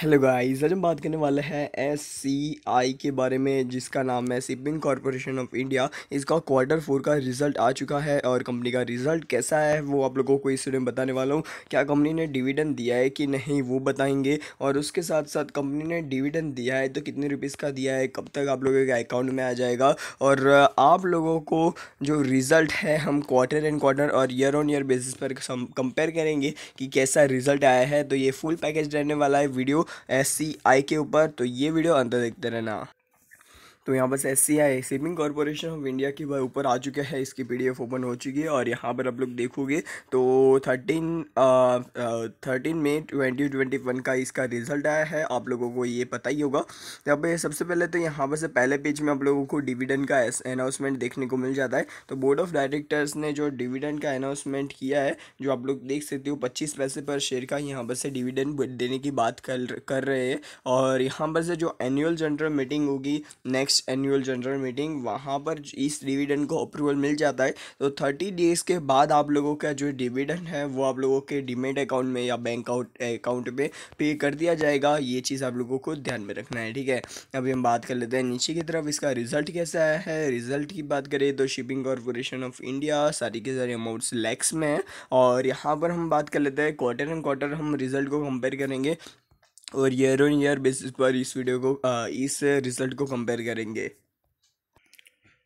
Hello guys आज हम बात करने वाले हैं एस के बारे में जिसका नाम है शिपिंग कॉरपोरेशन ऑफ इंडिया इसका क्वार्टर फोर का रिजल्ट आ चुका है और कंपनी का रिजल्ट कैसा है वो आप लोगों को इस वीडियो में बताने वाला हूँ क्या कंपनी ने डिविडेंड दिया है कि नहीं वो बताएंगे और उसके साथ साथ कंपनी ने डिविडेंड दिया है तो कितने रुपीज़ का दिया है कब तक आप लोगों के अकाउंट में आ जाएगा और आप लोगों को जो रिज़ल्ट है हम क्वार्टर एंड क्वार्टर और ईयर ऑन ईयर बेसिस पर कंपेयर करेंगे कि कैसा रिज़ल्ट आया है तो ये फुल पैकेज रहने वाला है वीडियो एस के ऊपर तो ये वीडियो अंदर देखते रहना तो यहाँ बस S C I shipping corporation of India की ऊपर आ चुका है इसकी पी डी एफ ओपन हो चुकी है और यहाँ पर आप लोग देखोगे तो thirteen thirteen May twenty twenty one का इसका रिजल्ट आया है आप लोगों को ये पता ही होगा यहाँ पे सबसे पहले तो यहाँ पर से पहले पेज में आप लोगों को डिविडेंड का अनाउंसमेंट देखने को मिल जाता है तो बोर्ड ऑफ डायरेक्टर्स ने जो डिविडेंड का अनाउंसमेंट किया है जो आप लोग देख सकते हो पच्चीस पैसे पर शेयर का यहाँ पर से डिविडेंड देने की बात कर कर रहे हैं और यहाँ पर से जो एनुअल जनरल मीटिंग होगी next next annual general meeting वहाँ पर इस डिविडेंड को अप्रूवल मिल जाता है तो थर्टी डेज के बाद आप लोगों का जो डिविडेंड है वो आप लोगों के डिमेट अकाउंट में या बैंक अकाउंट में पे कर दिया जाएगा ये चीज़ आप लोगों को ध्यान में रखना है ठीक है अभी हम बात कर लेते हैं नीचे की तरफ इसका रिजल्ट कैसा आया है रिजल्ट की बात करें तो शिपिंग कॉरपोरेशन ऑफ इंडिया सारी के सारे अमाउंट्स लैक्स में है और यहाँ पर हम बात कर लेते हैं क्वार्टर एंड क्वार्टर हम रिजल्ट को कंपेयर करेंगे और ईयर ऑन ईयर बेसिस पर इस वीडियो को इस रिज़ल्ट को कंपेयर करेंगे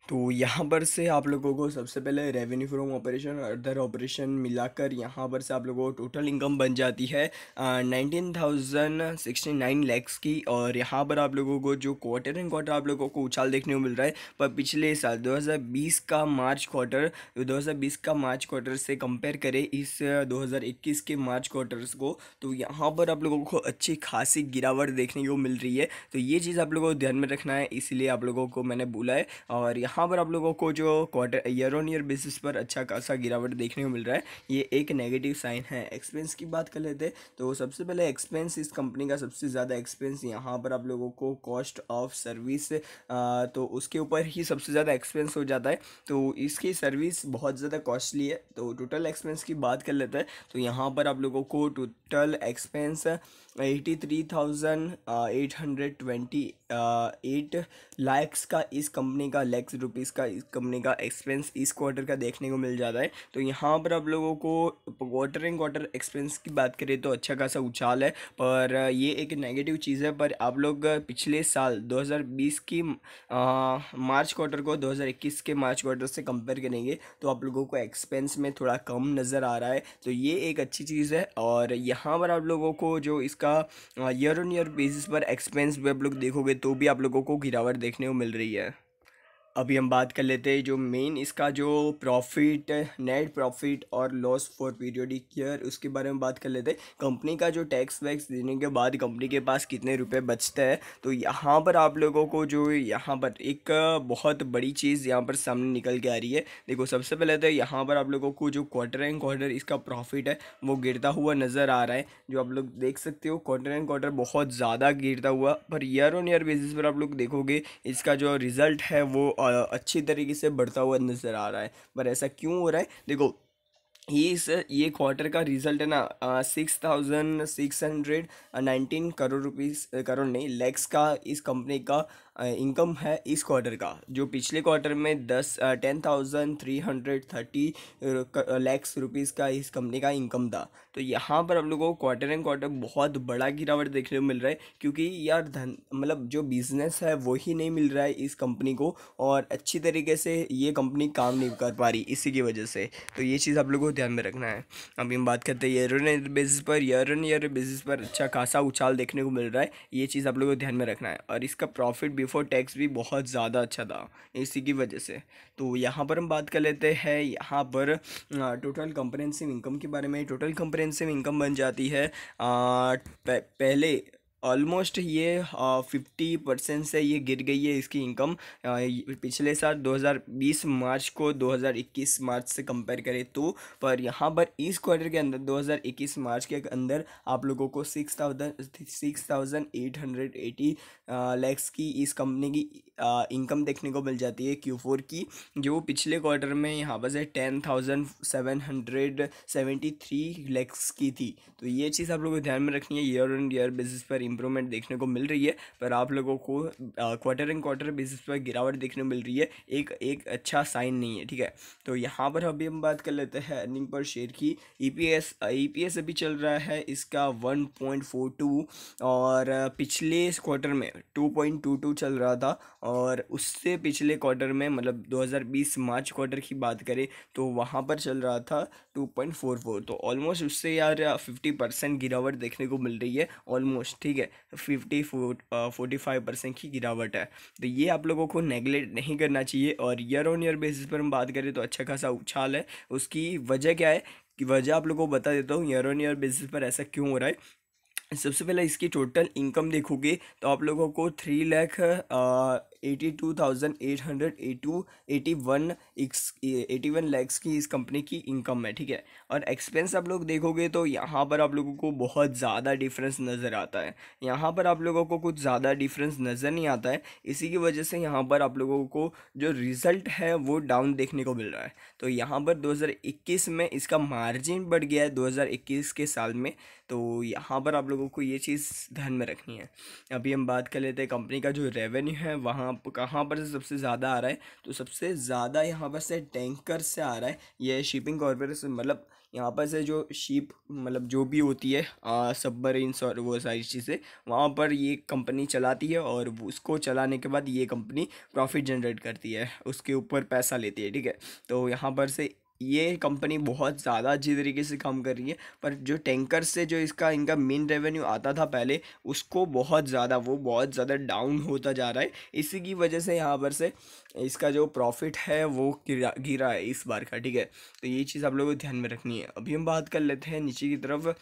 तो यहाँ पर से आप लोगों को सबसे पहले रेवेन्यू फ्रॉम ऑपरेशन और अदर ऑपरेशन मिलाकर यहाँ पर से आप लोगों को टोटल इनकम बन जाती है nineteen thousand sixty nine lakhs की और यहाँ पर आप लोगों को जो क्वार्टर एंड क्वार्टर आप लोगों को उछाल देखने को मिल रहा है पर पिछले साल 2020 का मार्च क्वार्टर 2020 का मार्च क्वार्टर से कंपेयर करें इस दो के मार्च क्वार्टर्स को तो यहाँ पर आप लोगों को अच्छी खासी गिरावट देखने को मिल रही है तो ये चीज़ आप लोगों को ध्यान में रखना है इसलिए आप लोगों को मैंने बोला है और यहाँ यहाँ पर आप लोगों को जो quarter year on year basis पर अच्छा खासा गिरावट देखने को मिल रहा है ये एक नेगेटिव साइन है एक्सपेंस की बात कर लेते तो सबसे पहले एक्सपेंस इस कंपनी का सबसे ज़्यादा एक्सपेंस यहाँ पर आप लोगों को कॉस्ट ऑफ सर्विस तो उसके ऊपर ही सबसे ज़्यादा एक्सपेंस हो जाता है तो इसकी सर्विस बहुत ज़्यादा कॉस्टली है तो टोटल एक्सपेंस की बात कर लेते हैं तो यहाँ पर आप लोगों को total expense eighty three thousand eight hundred twenty eight lakhs का इस कंपनी का लैक्स रुपीज़ का इस कंपनी का एक्सपेंस इस क्वार्टर का देखने को मिल जाता है तो यहाँ पर आप लोगों को क्वार्टर एंड क्वार्टर एक्सपेंस की बात करें तो अच्छा खासा उछाल है पर ये एक नेगेटिव चीज़ है पर आप लोग पिछले साल 2020 की आ, मार्च क्वार्टर को 2021 के मार्च क्वार्टर से कंपेयर करेंगे तो आप लोगों को एक्सपेंस में थोड़ा कम नज़र आ रहा है तो ये एक अच्छी चीज़ है और यहाँ पर आप लोगों को जो इसका ईयर ऑन ईयर बेसिस पर एक्सपेंस भी आप लोग देखोगे तो भी आप लोगों को गिरावट देखने को मिल रही है अभी हम बात कर लेते हैं जो मेन इसका जो प्रॉफिट नेट प्रॉफिट और लॉस फॉर पीरियोडिक ईयर उसके बारे में बात कर लेते हैं कंपनी का जो टैक्स वैक्स देने के बाद कंपनी के पास कितने रुपए बचते हैं तो यहाँ पर आप लोगों को जो यहाँ पर एक बहुत बड़ी चीज़ यहाँ पर सामने निकल के आ रही है देखो सबसे पहले तो यहाँ पर आप लोगों को जो क्वार्टर एंड क्वार्टर इसका प्रॉफिट है वो गिरता हुआ नज़र आ रहा है जो आप लोग देख सकते हो क्वार्टर एंड क्वार्टर बहुत ज़्यादा गिरता हुआ पर ईयर ऑन ईयर बेसिस पर आप लोग देखोगे इसका जो रिज़ल्ट है वो अच्छी तरीके से बढ़ता हुआ नज़र आ रहा है पर ऐसा क्यों हो रहा है देखो ये इस ये क्वार्टर का रिजल्ट है ना six thousand six hundred nineteen crore rupees crore नहीं लेक्स का इस कंपनी का इनकम है इस क्वार्टर का जो पिछले क्वार्टर में दस ten thousand three hundred thirty lakhs rupees का इस कंपनी का इनकम था तो यहाँ पर हम लोगों को क्वार्टर एंड क्वार्टर बहुत बड़ा गिरावट देखने को मिल रहा है क्योंकि यार धन मतलब जो बिज़नेस है वो ही नहीं मिल रहा है इस कंपनी को और अच्छी तरीके से ये कंपनी काम नहीं कर पा रही इसी की वजह से तो ये चीज़ आप लोगों को ध्यान में रखना है अभी हम बात करते हैं ईयर ऑन ईयर बेसिस पर ईयर ऑन ईयर बेसिस पर अच्छा खासा उछाल देखने को मिल रहा है ये चीज़ आप लोगों को ध्यान में रखना है और इसका प्रॉफिट बिफोर टैक्स भी बहुत ज़्यादा अच्छा था इसी की वजह से तो यहाँ पर हम बात कर लेते हैं यहाँ पर टोटल कंप्रेंसिव इनकम के बारे में टोटल कंप्रेंसिव इनकम बन जाती है आ, प, पहले ऑलमोस्ट ये फिफ्टी परसेंट से ये गिर गई है इसकी इनकम पिछले साल 2020 मार्च को 2021 मार्च से कंपेयर करें तो पर यहाँ पर इस क्वार्टर के अंदर 2021 मार्च के अंदर आप लोगों को six thousand six thousand eight hundred eighty lakhs की इस कंपनी की इनकम देखने को मिल जाती है क्यू फोर की जो पिछले क्वार्टर में यहाँ पर से ten thousand seven hundred seventy three lakhs की थी तो ये चीज़ आप लोगों को ध्यान में रखनी है ईयर ऑन ईयर बेसिस पर इंप्रूवमेंट देखने को मिल रही है पर आप लोगों को क्वार्टर एंड क्वार्टर बेसिस पर गिरावट देखने को मिल रही है एक एक अच्छा साइन नहीं है ठीक है तो यहाँ पर अभी हम बात कर लेते हैं अर्निंग पर शेयर की E P S E P S अभी चल रहा है इसका वन पॉइंट फोर टू और पिछले क्वार्टर में टू पॉइंट टू टू चल रहा था और उससे पिछले क्वार्टर में मतलब 2020 मार्च क्वार्टर की बात करें तो वहाँ पर चल रहा था 2.44 तो ऑलमोस्ट उससे यार 50 परसेंट गिरावट देखने को मिल रही है ऑलमोस्ट ठीक है फिफ्टी फोर्टी फाइव परसेंट की गिरावट है तो ये आप लोगों को नेगलेक्ट नहीं करना चाहिए और ईयर ऑन ईयर बेसिस पर हम बात करें तो अच्छा खासा उछाल है उसकी वजह क्या है कि वजह आप लोगों को बता देता हूँ ईयर ऑन ईयर बेसिस पर ऐसा क्यों हो रहा है सबसे पहले इसकी टोटल इनकम देखोगे तो आप लोगों को three lakh eighty two thousand eight hundred eighty two eighty one eighty one lakhs की इस कंपनी की इनकम है ठीक है और एक्सपेंस आप लोग देखोगे तो यहाँ पर आप लोगों को बहुत ज़्यादा डिफरेंस नज़र आता है यहाँ पर आप लोगों को कुछ ज़्यादा डिफरेंस नज़र नहीं आता है इसी की वजह से यहाँ पर आप लोगों को जो रिज़ल्ट है वो डाउन देखने को मिल रहा है तो यहाँ पर दो में इसका मार्जिन बढ़ गया है दो के साल में तो यहाँ पर आप लोगों को ये चीज़ ध्यान में रखनी है अभी हम बात कर लेते हैं कंपनी का जो रेवेन्यू है वहाँ कहाँ पर से सबसे ज़्यादा आ रहा है तो सबसे ज़्यादा यहाँ पर से टैंकर से आ रहा है यह शिपिंग कॉरपोरेशन मतलब यहाँ पर से जो शिप मतलब जो भी होती है सबमरीन्स और वो सारी चीज़ें वहाँ पर ये कंपनी चलाती है और उसको चलाने के बाद ये कंपनी प्रॉफिट जनरेट करती है उसके ऊपर पैसा लेती है ठीक है तो यहाँ पर से ये कंपनी बहुत ज़्यादा अच्छी तरीके से काम कर रही है पर जो टैंकर से जो इसका इनका मेन रेवेन्यू आता था पहले उसको बहुत ज़्यादा वो बहुत ज़्यादा डाउन होता जा रहा है इसी की वजह से यहाँ पर से इसका जो प्रॉफिट है वो गिरा गिरा है इस बार का ठीक है तो ये चीज़ आप लोगों को ध्यान में रखनी है अभी हम बात कर लेते हैं नीचे की तरफ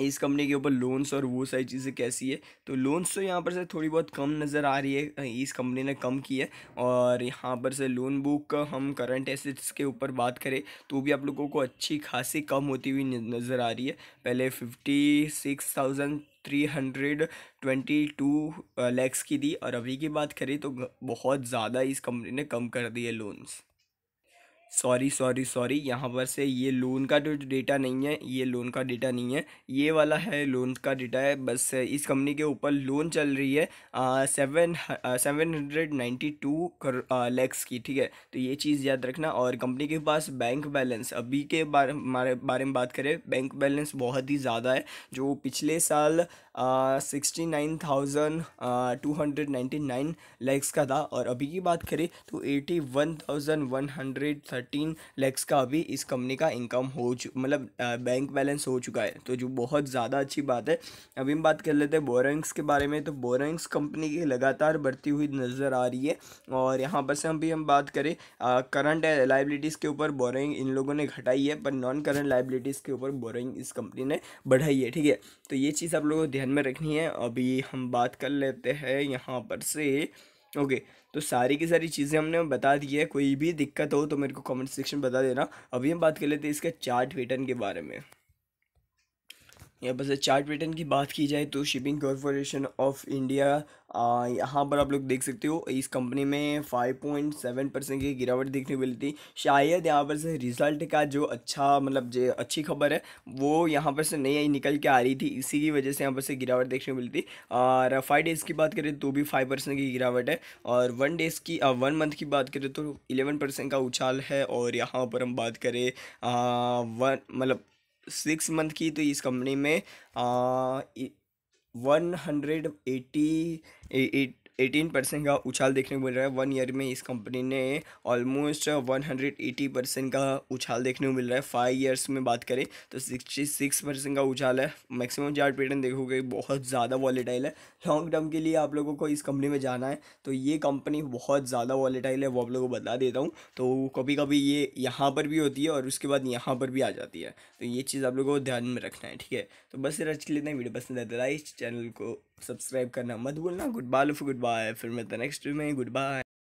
इस कंपनी के ऊपर लोन्स और वो सारी चीज़ें कैसी है तो लोन्स तो यहाँ पर से थोड़ी बहुत कम नज़र आ रही है इस कंपनी ने कम की है और यहाँ पर से लोन बुक हम करंट एसेट्स के ऊपर बात करें तो भी आप लोगों को अच्छी खासी कम होती हुई नज़र आ रही है पहले fifty six thousand three hundred twenty two lakhs की दी और अभी की बात करें तो बहुत ज़्यादा इस कंपनी ने कम कर दी है लोन्स सॉरी सॉरी सॉरी यहाँ पर से ये लोन का जो डेटा नहीं है ये लोन का डेटा नहीं है ये वाला है लोन का डेटा है बस इस कंपनी के ऊपर लोन चल रही है seven seven hundred ninety two lakhs की ठीक है तो ये चीज़ याद रखना और कंपनी के पास बैंक बैलेंस अभी के बारे बारे में बात करें बैंक बैलेंस बहुत ही ज़्यादा है जो पिछले साल sixty nine thousand two hundred ninety nine lakhs का था और अभी की बात करें तो eighty one thousand one hundred thirteen lakhs का अभी इस कंपनी का इनकम हो मतलब बैंक बैलेंस हो चुका है तो जो बहुत ज़्यादा अच्छी बात है अभी हम बात कर लेते हैं बोरेंग्स के बारे में तो बोरेंग्स कंपनी की लगातार बढ़ती हुई नज़र आ रही है और यहाँ पर से हम भी हम बात करें करंट लाइबिलिटीज़ के ऊपर बोरिंग इन लोगों ने घटाई है पर नॉन करंट लाइबिलिटीज़ के ऊपर बोरिंग इस कंपनी ने बढ़ाई है ठीक है तो ये चीज़ आप लोगों को ध्यान में रखनी है अभी हम बात कर लेते हैं यहाँ पर से ओके तो सारी की सारी चीज़ें हमने बता दी है कोई भी दिक्कत हो तो मेरे को कमेंट सेक्शन बता देना अभी हम बात कर लेते हैं इसके चार्ट पैटर्न के बारे में यहाँ पर से चार्ट पैटर्न की बात की जाए तो शिपिंग कॉरपोरेशन ऑफ इंडिया यहाँ पर आप लोग देख सकते हो इस कंपनी में 5.7 परसेंट की गिरावट देखने मिली थी शायद यहाँ पर से रिजल्ट का जो अच्छा मतलब जो अच्छी खबर है वो यहाँ पर से नहीं आई निकल के आ रही थी इसी की वजह से यहाँ पर से गिरावट देखने मिली थी और फाइव डेज़ की बात करें तो भी फाइव परसेंट की गिरावट है और वन डेज़ की वन मंथ की बात करें तो इलेवन परसेंट का उछाल है और यहाँ पर हम बात करें वन मतलब सिक्स मंथ की तो इस कंपनी में one hundred eighty eight eighteen percent का उछाल देखने को मिल रहा है वन ईयर में इस कंपनी ने almost one hundred eighty percent का उछाल देखने को मिल रहा है फाइव ईयर्स में बात करें तो सिक्सटी सिक्स परसेंट का उछाल है मैक्सिमम चार्ट पैटर्न देखोगे बहुत ज़्यादा वॉलीटाइल है लॉन्ग टर्म के लिए आप लोगों को इस कंपनी में जाना है तो ये कंपनी बहुत ज़्यादा वॉलीटाइल है वो आप लोगों को बता देता हूँ तो कभी कभी ये यहाँ पर भी होती है और उसके बाद यहाँ पर भी आ जाती है तो ये चीज़ आप लोगों को ध्यान में रखना है ठीक है तो बस रच के हैं वीडियो पसंद है तो इस चैनल को सब्सक्राइब करना मत भूलना good bye good bye for the next stream, goodbye.